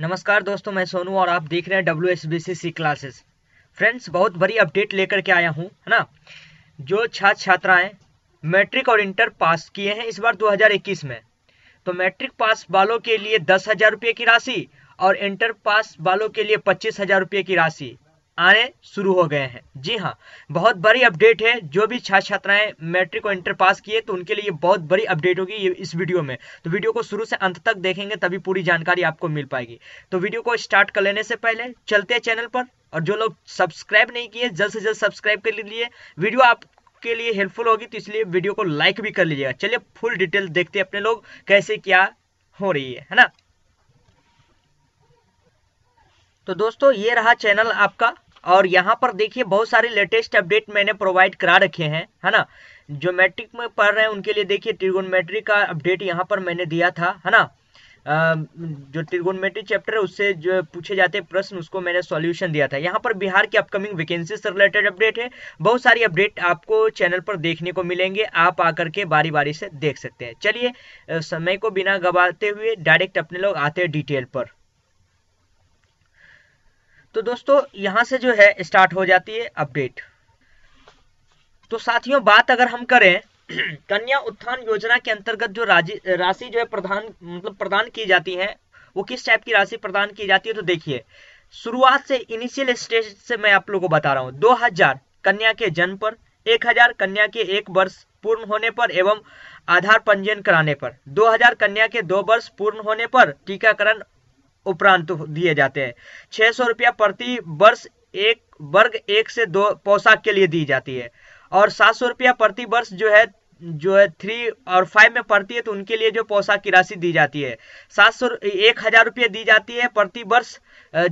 नमस्कार दोस्तों मैं सोनू और आप देख रहे हैं W S B C C classes friends बहुत बड़ी अपडेट लेकर के आया हूँ है ना जो छात्र छात्राएं मैट्रिक और इंटर पास किए हैं इस बार 2021 में तो मैट्रिक पास वालों के लिए दस हज़ार रुपये की राशि और इंटर पास वालों के लिए पच्चीस हज़ार रुपये की राशि आने शुरू हो गए हैं जी हाँ बहुत बड़ी अपडेट है जो भी छात्र छात्राएं मैट्रिक और इंटर पास किए तो उनके लिए बहुत बड़ी अपडेट होगी ये इस वीडियो में तो वीडियो को शुरू से अंत तक देखेंगे तभी पूरी जानकारी आपको मिल पाएगी तो वीडियो को स्टार्ट कर लेने से पहले चलते हैं चैनल पर और जो लोग सब्सक्राइब नहीं किए जल्द से जल्द सब्सक्राइब कर लीजिए वीडियो आप आपके लिए हेल्पफुल होगी तो इसलिए वीडियो को लाइक भी कर लीजिएगा चलिए फुल डिटेल देखते हैं अपने लोग कैसे क्या हो रही है है ना तो दोस्तों ये रहा चैनल आपका और यहाँ पर देखिए बहुत सारे लेटेस्ट अपडेट मैंने प्रोवाइड करा रखे हैं है ना जो मैट्रिक में पढ़ रहे हैं उनके लिए देखिए ट्रिगोनमेट्री का अपडेट यहाँ पर मैंने दिया था है ना जो ट्रिगोनमेट्री चैप्टर है उससे जो पूछे जाते प्रश्न उसको मैंने सॉल्यूशन दिया था यहाँ पर बिहार की अपकमिंग वैकेंसी से रिलेटेड अपडेट है बहुत सारी अपडेट आपको चैनल पर देखने को मिलेंगे आप आकर के बारी बारी से देख सकते हैं चलिए समय को बिना गवाते हुए डायरेक्ट अपने लोग आते हैं डिटेल पर तो दोस्तों यहां से जो है स्टार्ट हो जाती है अपडेट तो साथियों बात अगर हम करें कन्या उत्थान योजना के अंतर्गत जो राशि जो है प्रदान मतलब प्रदान की जाती है वो किस टाइप की राशि प्रदान की जाती है तो देखिए शुरुआत से इनिशियल स्टेज से मैं आप लोगों को बता रहा हूँ 2000 कन्या के जन्म पर 1000 कन्या के एक वर्ष पूर्ण होने पर एवं आधार पंजीयन कराने पर 2000 कन्या के दो वर्ष पूर्ण होने पर टीकाकरण उपरांत दिए जाते हैं छह सौ रुपया प्रति वर्ष एक वर्ग एक से दो पोशाक के लिए दी जाती है और सात सौ रुपया प्रति वर्ष जो है जो है थ्री और फाइव में पढ़ती है तो उनके लिए जो पोशाक की राशि दी जाती है सात सौ एक हज़ार रुपये दी जाती है प्रति वर्ष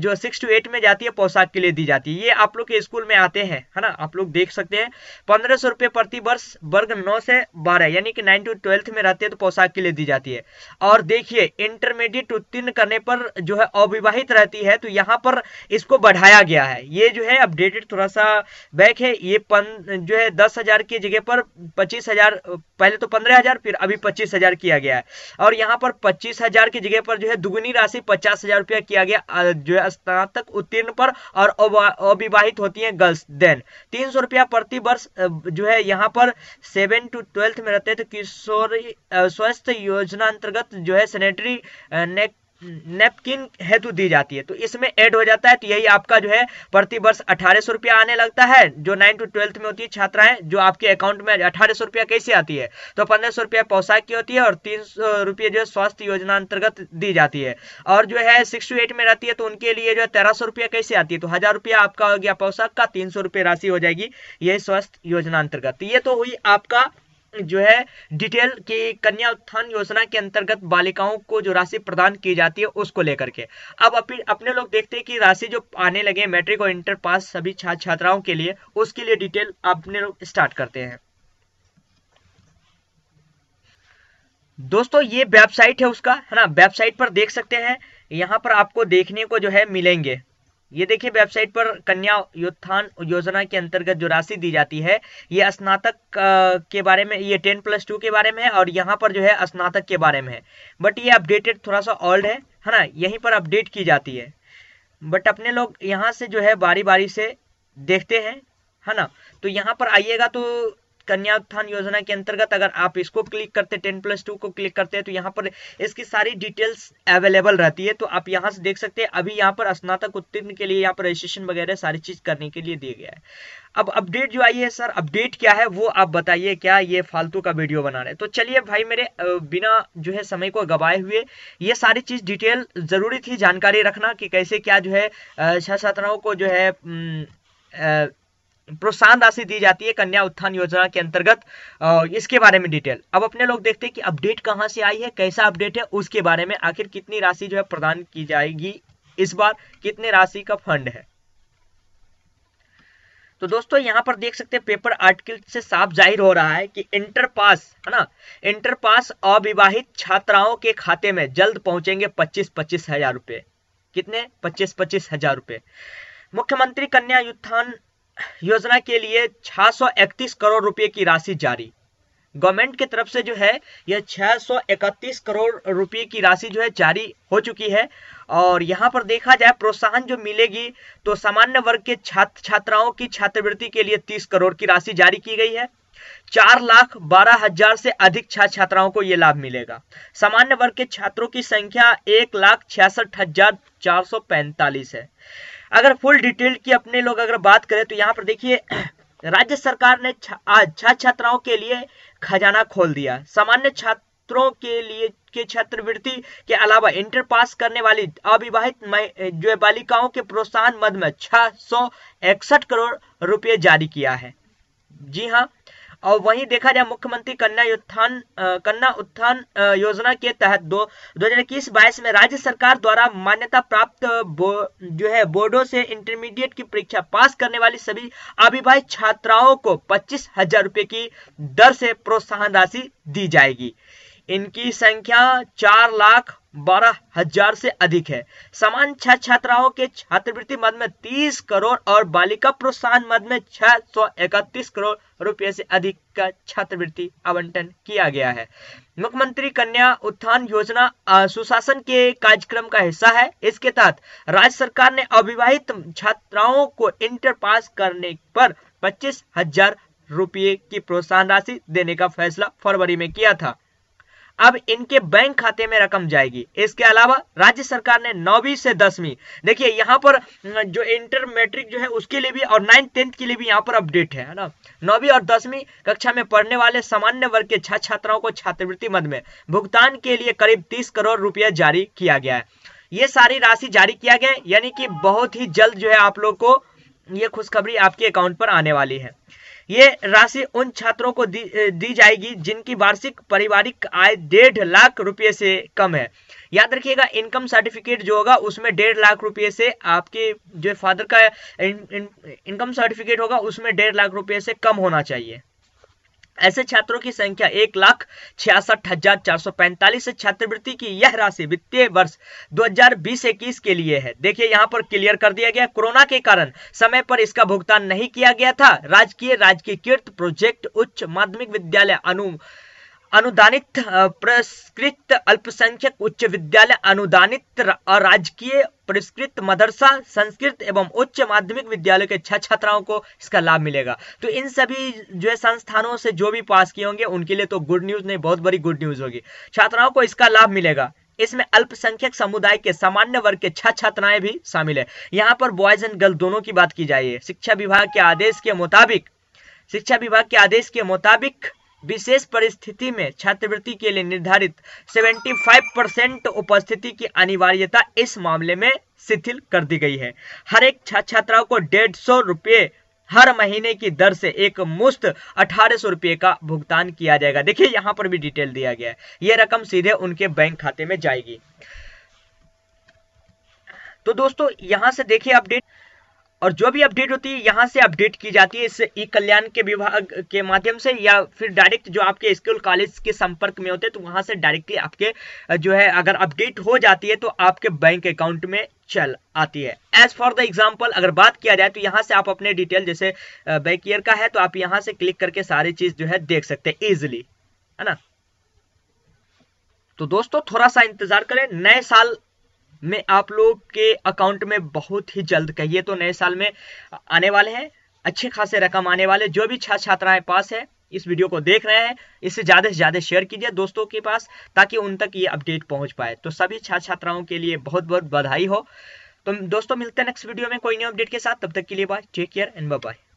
जो सिक्स टू एट में जाती है पोशाक के लिए दी जाती है ये आप लोग के स्कूल में आते हैं है ना आप लोग देख सकते हैं पंद्रह सौ रुपये प्रति वर्ष वर्ग नौ से बारह यानी कि नाइन टू ट्वेल्थ में रहते हैं तो पोशाक के लिए दी जाती है और देखिए इंटरमीडिएट उत्तीर्ण करने पर जो है अविवाहित रहती है तो यहाँ पर इसको बढ़ाया गया है ये जो है अपडेटेड थोड़ा सा बैक है ये पन जो है दस हज़ार की जगह पर पच्चीस हज़ार हजार पहले तो पंद्रह हजार फिर अभी पच्चीस हजार किया गया है और यहाँ पर पच्चीस हजार की जगह पर जो है दुगुनी राशि पचास हजार रुपया किया गया जो है स्नातक उत्तीर्ण पर और अविवाहित होती है गर्ल्स देन तीन सौ रुपया प्रति वर्ष जो है यहाँ पर सेवन टू ट्वेल्थ में रहते थे तो किशोरी स्वास्थ्य योजना अंतर्गत जो है सेनेटरी नेक नेपकिन हेतु दी जाती है तो इसमें ऐड हो जाता है तो यही आपका जो है प्रति वर्ष अठारह सौ रुपया आने लगता है जो नाइन टू ट्वेल्थ में होती है छात्राएं जो आपके अकाउंट में अठारह सौ रुपया कैसे आती है तो पंद्रह सौ रुपया पोशाक की होती है और तीन सौ रुपये जो है स्वास्थ्य योजना अंतर्गत दी जाती है और जो है सिक्स टू एट में रहती है तो उनके लिए जो है तेरह सौ रुपया कैसे आती है तो हजार रुपया आपका हो गया पोशाक का तीन सौ रुपये राशि हो जाएगी यही स्वास्थ्य योजना अंतर्गत तो ये तो हुई आपका जो है डिटेल की कन्या उत्थान योजना के अंतर्गत बालिकाओं को जो राशि प्रदान की जाती है उसको लेकर के अब अपने लोग देखते हैं कि राशि जो आने लगे मैट्रिक और इंटर पास सभी छात्र छात्राओं के लिए उसके लिए डिटेल अपने लोग स्टार्ट करते हैं दोस्तों ये वेबसाइट है उसका है ना वेबसाइट पर देख सकते हैं यहाँ पर आपको देखने को जो है मिलेंगे ये देखिए वेबसाइट पर कन्या उत्थान योजना के अंतर्गत जो राशि दी जाती है ये स्नातक के बारे में ये टेन प्लस टू के बारे में है और यहाँ पर जो है स्नातक के बारे में है बट ये अपडेटेड थोड़ा सा ओल्ड है है ना यहीं पर अपडेट की जाती है बट अपने लोग यहाँ से जो है बारी बारी से देखते हैं है ना तो यहाँ पर आइएगा तो कन्या उत्थान योजना के अंतर्गत अगर आप इसको क्लिक करते टेन प्लस टू को क्लिक करते हैं तो यहाँ पर इसकी सारी डिटेल्स अवेलेबल रहती है तो आप यहाँ से देख सकते हैं अभी यहाँ पर स्नातक उत्तीर्ण के लिए यहाँ पर रजिस्ट्रेशन वगैरह सारी चीज करने के लिए दिया गया है अब अपडेट जो आई है सर अपडेट क्या है वो आप बताइए क्या ये फालतू का वीडियो बना रहे तो चलिए भाई मेरे बिना जो है समय को गवाए हुए ये सारी चीज डिटेल जरूरी थी जानकारी रखना कि कैसे क्या जो है छात्र छात्राओं को जो है प्रोत्साहन राशि दी जाती है कन्या उत्थान योजना के अंतर्गत इसके बारे में डिटेल अब अपने लोग देखते हैं कि अपडेट कहां से आई है कैसा अपडेट है उसके बारे में आखिर कितनी राशि जो है प्रदान की जाएगी इस बार कितने राशि का फंड है तो दोस्तों यहां पर देख सकते हैं पेपर आर्टिकल से साफ जाहिर हो रहा है कि इंटर पास है ना इंटर पास अविवाहित छात्राओं के खाते में जल्द पहुंचेंगे पच्चीस पच्चीस हजार रुपए कितने पच्चीस पच्चीस हजार रुपए मुख्यमंत्री कन्या उत्थान योजना के लिए 631 करोड़ रुपए की राशि जारी गवर्नमेंट की तरफ से जो है यह 631 करोड़ रुपए की राशि जो है जारी हो चुकी है और यहाँ पर देखा जाए प्रोत्साहन जो मिलेगी तो सामान्य वर्ग के छात्र छात्राओं की छात्रवृत्ति के लिए 30 करोड़ की राशि जारी की गई है चार लाख बारह हजार से अधिक छात्र छात्राओं को यह लाभ मिलेगा सामान्य वर्ग के छात्रों की संख्या एक लाख छियासठ हजार चार सौ पैंतालीस है अगर फुल डिटेल की अपने लोग अगर बात करें तो यहाँ पर देखिए राज्य सरकार ने छात्र छात्राओं के लिए खजाना खोल दिया सामान्य छात्र छात्रों के लिए के छात्रवृत्ति के अलावा इंटर पास करने वाली अविवाहित जो बालिकाओं के प्रोत्साहन मद में छह करोड़ रुपए जारी किया है जी हाँ और वहीं देखा जाए मुख्यमंत्री कन्या उत्थान कन्या उत्थान योजना के तहत दो दो हजार इक्कीस बाईस में राज्य सरकार द्वारा मान्यता प्राप्त जो है बोर्डो से इंटरमीडिएट की परीक्षा पास करने वाली सभी अविवाहित छात्राओं को पच्चीस हजार रुपए की दर से प्रोत्साहन राशि दी जाएगी इनकी संख्या चार लाख बारह हजार से अधिक है समान छह छात्राओं के छात्रवृत्ति मद में तीस करोड़ और बालिका प्रोत्साहन मद में छह सौ इकतीस करोड़ रुपए से अधिक का छात्रवृत्ति आवंटन किया गया है मुख्यमंत्री कन्या उत्थान योजना सुशासन के कार्यक्रम का हिस्सा है इसके तहत राज्य सरकार ने अविवाहित छात्राओं को इंटर पास करने पर पच्चीस हजार रुपये की प्रोत्साहन राशि देने का फैसला फरवरी में किया था अब इनके बैंक खाते में रकम जाएगी इसके अलावा राज्य सरकार ने नौवीं से दसवीं देखिए यहाँ पर जो इंटर मैट्रिक जो है उसके लिए भी और नाइन्थ टेंथ के लिए भी यहाँ पर अपडेट है ना नौवीं और दसवीं कक्षा में पढ़ने वाले सामान्य वर्ग के छात्र छात्राओं को छात्रवृत्ति मद में भुगतान के लिए करीब तीस करोड़ रुपया जारी किया गया है ये सारी राशि जारी किया गया यानी कि बहुत ही जल्द जो है आप लोग को ये खुशखबरी आपके अकाउंट पर आने वाली है ये राशि उन छात्रों को दी, दी जाएगी जिनकी वार्षिक पारिवारिक आय डेढ़ लाख रुपए से कम है याद रखिएगा इनकम सर्टिफिकेट जो होगा उसमें डेढ़ लाख रुपए से आपके जो फादर का इन, इन, इनकम सर्टिफिकेट होगा उसमें डेढ़ लाख रुपए से कम होना चाहिए ऐसे छात्रों की संख्या एक लाख छियासठ हजार चार सौ पैंतालीस छात्रवृत्ति की यह राशि वित्तीय वर्ष 2020-21 के लिए है देखिए यहाँ पर क्लियर कर दिया गया कोरोना के कारण समय पर इसका भुगतान नहीं किया गया था राजकीय राजकीय कीर्त प्रोजेक्ट उच्च माध्यमिक विद्यालय अनु अनुदानित पुरस्कृत अल्पसंख्यक उच्च विद्यालय अनुदानित राजकीय पुरस्कृत मदरसा संस्कृत एवं उच्च माध्यमिक विद्यालय के छह छात्राओं को इसका लाभ मिलेगा तो इन सभी जो है संस्थानों से जो भी पास किए होंगे उनके लिए तो गुड न्यूज नहीं बहुत बड़ी गुड न्यूज होगी छात्राओं को इसका लाभ मिलेगा इसमें अल्पसंख्यक समुदाय के सामान्य वर्ग के छह छात्राएं भी शामिल है यहाँ पर बॉयज एंड गर्ल दोनों की बात की जाए शिक्षा विभाग के आदेश के मुताबिक शिक्षा विभाग के आदेश के मुताबिक विशेष परिस्थिति में छात्रवृत्ति के लिए निर्धारित 75 परसेंट उपस्थिति की अनिवार्यता इस मामले में शिथिल कर दी गई है हर एक छात्र छात्राओं को डेढ़ सौ रुपये हर महीने की दर से एक मुश्त अठारह सौ रुपये का भुगतान किया जाएगा देखिए यहाँ पर भी डिटेल दिया गया है ये रकम सीधे उनके बैंक खाते में जाएगी तो दोस्तों यहाँ से देखिए अपडेट और जो भी अपडेट होती है यहाँ से अपडेट की जाती है इस ई कल्याण के विभाग के माध्यम से या फिर डायरेक्ट जो आपके स्कूल कॉलेज के संपर्क में होते हैं तो वहाँ से डायरेक्टली आपके जो है अगर अपडेट हो जाती है तो आपके बैंक अकाउंट में चल आती है एज फॉर द एग्जाम्पल अगर बात किया जाए तो यहाँ से आप अपने डिटेल जैसे बैंक ईयर का है तो आप यहाँ से क्लिक करके सारी चीज जो है देख सकते हैं इजिली है ना तो दोस्तों थोड़ा सा इंतजार करें नए साल में आप लोग के अकाउंट में बहुत ही जल्द कहिए तो नए साल में आने वाले हैं अच्छे खासे रकम आने वाले जो भी छात्र छात्राएं पास है इस वीडियो को देख रहे हैं इसे ज़्यादा से ज़्यादा शेयर कीजिए दोस्तों के पास ताकि उन तक ये अपडेट पहुंच पाए तो सभी छात्र छात्राओं के लिए बहुत बहुत बधाई हो तो दोस्तों मिलते हैं नेक्स्ट वीडियो में कोई न्यू अपडेट के साथ तब तक के लिए bye take care and bye